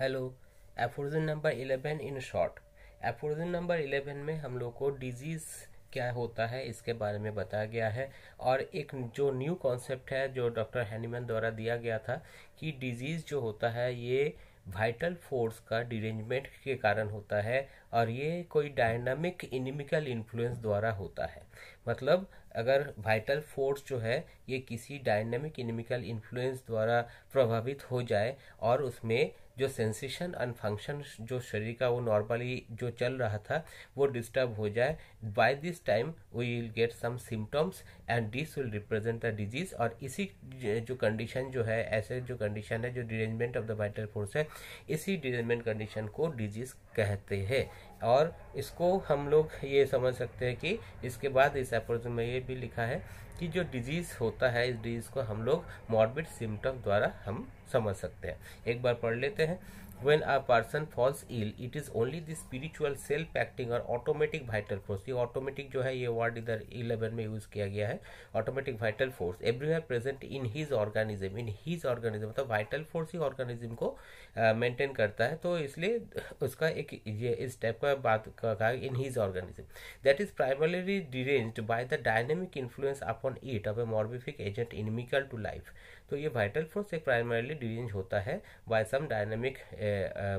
hello aphorism number eleven in short aphorism number eleven में हम लोग को डिजीज़ क्या होता है इसके बारे में बताया गया है और एक जो न्यू कॉन्सेप्ट है जो डॉक्टर हैनीमैन द्वारा दिया गया था कि डिजीज़ जो होता है ये वाइटल फोर्स का डिरेंजमेंट के कारण होता है और ये कोई डायनामिक इनिमिकल इन्फ्लुएंस द्वारा होता है मतलब अगर वाइटल फोर्स जो है ये किसी डायनामिक इनिमिकल इन्फ्लुएंस द्वारा प्रभावित हो जाए और उसमें जो सेंसेशन एंड फंक्शन जो शरीर का वो नॉर्मली जो चल रहा था वो डिस्टर्ब हो जाए by this time we will get some symptoms and this will represent the disease और इसी जो कंडीशन जो है ऐसे जो कंडीशन है जो derangement of the vital force है इसी डिरेंजमेंट कंडीशन को डिजीज कहते हैं और इसको हम लोग ये समझ सकते हैं कि इसके बाद इस एपोजन में ये भी लिखा है कि जो डिजीज़ होता है इस डिजीज़ को हम लोग मॉर्बिड सिम्टम द्वारा हम समझ सकते हैं एक बार पढ़ लेते हैं when a person falls ill it is only the spiritual self acting or automatic vital force ये automatic जो है ये word इधर 11 में use किया गया है automatic vital force everywhere present in his organism in his organism मतलब तो vital force ही organism को uh, maintain करता है तो इसलिए उसका एक ये इस टाइप का बात कहा in his organism that is primarily deranged by the dynamic influence upon it अब a morbific agent inimical to life तो ये वाइटल फोर्स एक प्राइमरली डिजीज होता है by some dynamic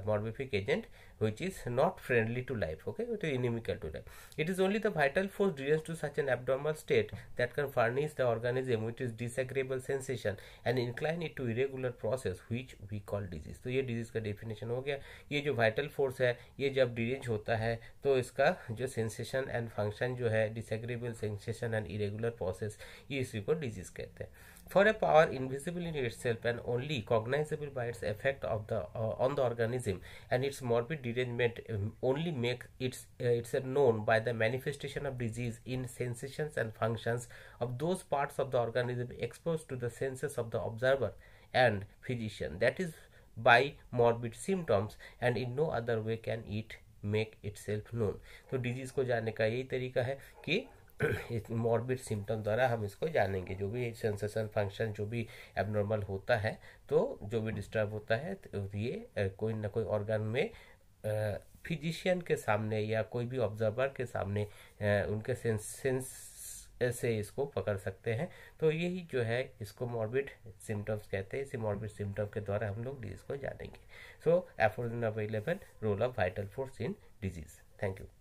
morbific agent which is not friendly to life okay inimical to life it is only the vital force deranged to such an abnormal state that can furnish the organism which is disagreeable sensation and incline it to irregular process which we call disease तो ये disease का definition हो गया ये जो vital force है ये जब डिजेंज होता है तो इसका जो सेंसेशन एंड फंक्शन जो है disagreeable sensation and irregular process ये इसी को डिजीज कहते हैं for a power invisible in itself and only cognizable by its effect of the uh, on the organism and its morbid derangement only make its uh, it's known by the manifestation of disease in sensations and functions of those parts of the organism exposed to the senses of the observer and physician that is by morbid symptoms and in no other way can it make itself known so disease ko janne ka yahi tarika hai ki morbid symptom द्वारा हम इसको जानेंगे जो भी sensation function जो भी abnormal होता है तो जो भी डिस्टर्ब होता है तो ये कोई ना कोई ऑर्गन में फिजिशियन के सामने या कोई भी ऑब्जर्वर के सामने उनके सेंस सेंस से इसको पकड़ सकते हैं तो यही जो है इसको मॉर्बिड सिम्टम्स कहते हैं इसी मॉर्बिड सिम्टम के द्वारा हम लोग डिजीज़ को जानेंगे so aphor number role of vital force in disease thank you